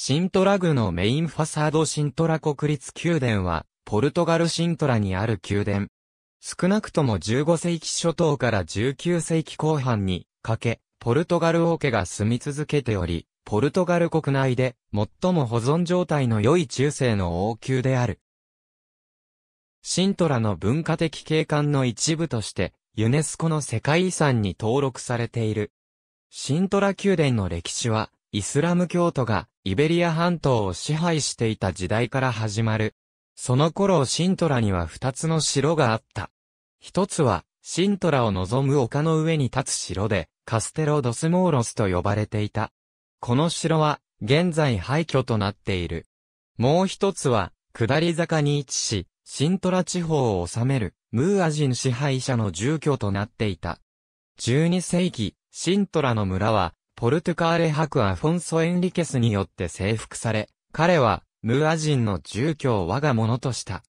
シントラグのメインファサードシントラ国立宮殿は、ポルトガルシントラにある宮殿。少なくとも15世紀初頭から19世紀後半にかけ、ポルトガル王家が住み続けており、ポルトガル国内で最も保存状態の良い中世の王宮である。シントラの文化的景観の一部として、ユネスコの世界遺産に登録されている。シントラ宮殿の歴史は、イスラム教徒がイベリア半島を支配していた時代から始まる。その頃シントラには二つの城があった。一つは、シントラを望む丘の上に立つ城で、カステロ・ドスモーロスと呼ばれていた。この城は、現在廃墟となっている。もう一つは、下り坂に位置し、シントラ地方を治める、ムーア人支配者の住居となっていた。12世紀、シントラの村は、ポルトカーレ博アフォンソ・エンリケスによって征服され、彼は、ムーア人の住居を我がものとした。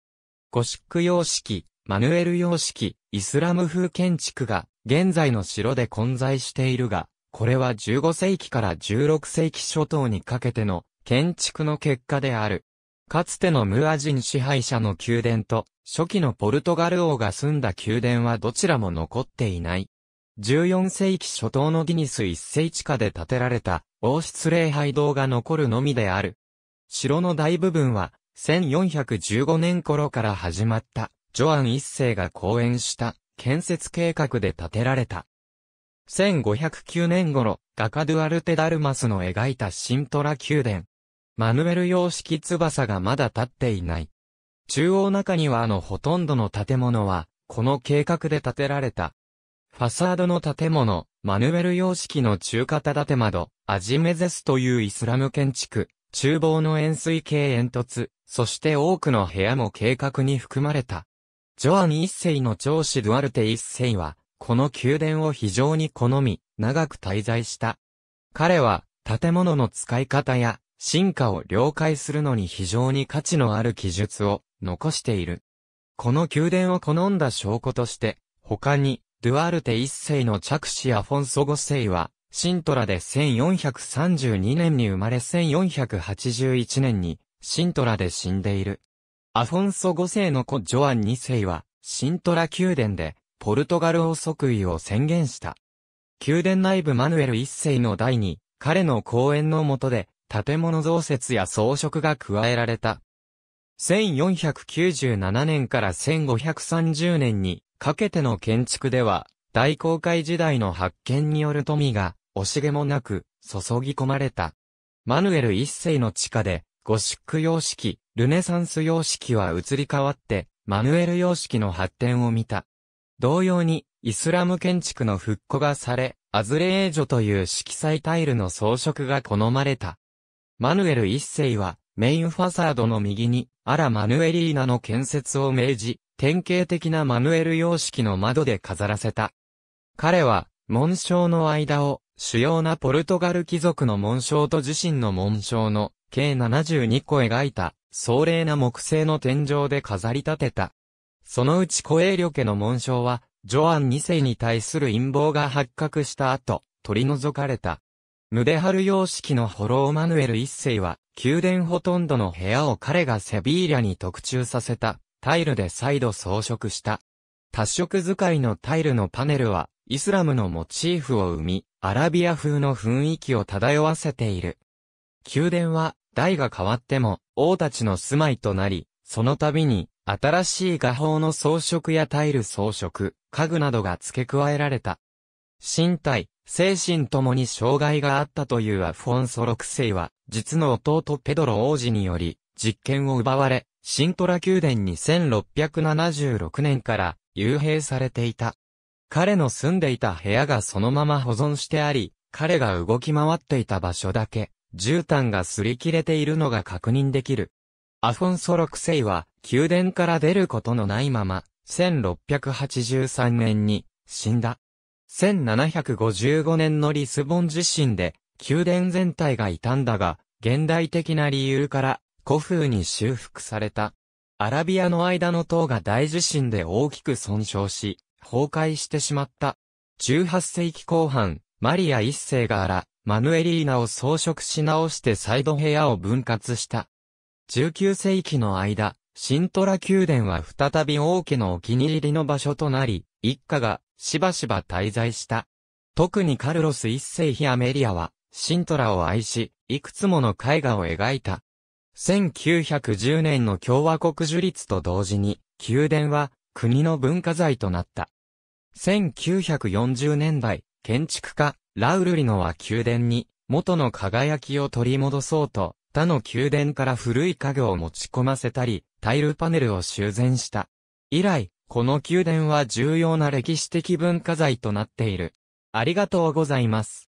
ゴシック様式、マヌエル様式、イスラム風建築が、現在の城で混在しているが、これは15世紀から16世紀初頭にかけての建築の結果である。かつてのムーア人支配者の宮殿と初期のポルトガル王が住んだ宮殿はどちらも残っていない。14世紀初頭のギニス一世地下で建てられた王室礼拝堂が残るのみである。城の大部分は1415年頃から始まったジョアン一世が講演した建設計画で建てられた。1509年頃、画家ドゥアルテ・ダルマスの描いたシントラ宮殿。マヌエル様式翼がまだ建っていない。中央中にはあのほとんどの建物は、この計画で建てられたファサードの建物、マヌエル様式の中型建窓、アジメゼスというイスラム建築、厨房の円錐形煙突、そして多くの部屋も計画に含まれた。ジョアン一世の長子ドゥアルテ一世は、この宮殿を非常に好み、長く滞在した。彼は、建物の使い方や、進化を了解するのに非常に価値のある記述を残している。この宮殿を好んだ証拠として、他に、ドゥアルテ一世の着手アフォンソ五世は、シントラで1432年に生まれ1481年に、シントラで死んでいる。アフォンソ五世の子ジョアン二世は、シントラ宮殿で、ポルトガルを即位を宣言した。宮殿内部マヌエル一世の代に、彼の講演の下で、建物増設や装飾が加えられた。1497年から1530年に、かけての建築では、大航海時代の発見による富が、惜しげもなく、注ぎ込まれた。マヌエル一世の地下で、ゴシック様式、ルネサンス様式は移り変わって、マヌエル様式の発展を見た。同様に、イスラム建築の復古がされ、アズレージョという色彩タイルの装飾が好まれた。マヌエル一世は、メインファサードの右に、アラ・マヌエリーナの建設を命じ、典型的なマヌエル様式の窓で飾らせた。彼は、紋章の間を、主要なポルトガル貴族の紋章と自身の紋章の、計72個描いた、壮麗な木製の天井で飾り立てた。そのうち小英旅家の紋章は、ジョアン2世に対する陰謀が発覚した後、取り除かれた。ムデハル様式のホローマヌエル1世は、宮殿ほとんどの部屋を彼がセビーリャに特注させた。タイルで再度装飾した。多色使いのタイルのパネルは、イスラムのモチーフを生み、アラビア風の雰囲気を漂わせている。宮殿は、代が変わっても、王たちの住まいとなり、その度に、新しい画法の装飾やタイル装飾、家具などが付け加えられた。身体、精神ともに障害があったというアフォンソ6世は、実の弟ペドロ王子により、実権を奪われ、シントラ宮殿に1676年から幽閉されていた。彼の住んでいた部屋がそのまま保存してあり、彼が動き回っていた場所だけ、絨毯が擦り切れているのが確認できる。アフォンソ6世は、宮殿から出ることのないまま、1683年に、死んだ。1755年のリスボン地震で、宮殿全体が傷んだが、現代的な理由から、古風に修復された。アラビアの間の塔が大地震で大きく損傷し、崩壊してしまった。18世紀後半、マリア一世がアラ、マヌエリーナを装飾し直してサイド部屋を分割した。19世紀の間、シントラ宮殿は再び王家のお気に入りの場所となり、一家がしばしば滞在した。特にカルロス一世ヒアメリアは、シントラを愛し、いくつもの絵画を描いた。1910年の共和国樹立と同時に、宮殿は国の文化財となった。1940年代、建築家、ラウルリノは宮殿に、元の輝きを取り戻そうと、他の宮殿から古い家具を持ち込ませたり、タイルパネルを修繕した。以来、この宮殿は重要な歴史的文化財となっている。ありがとうございます。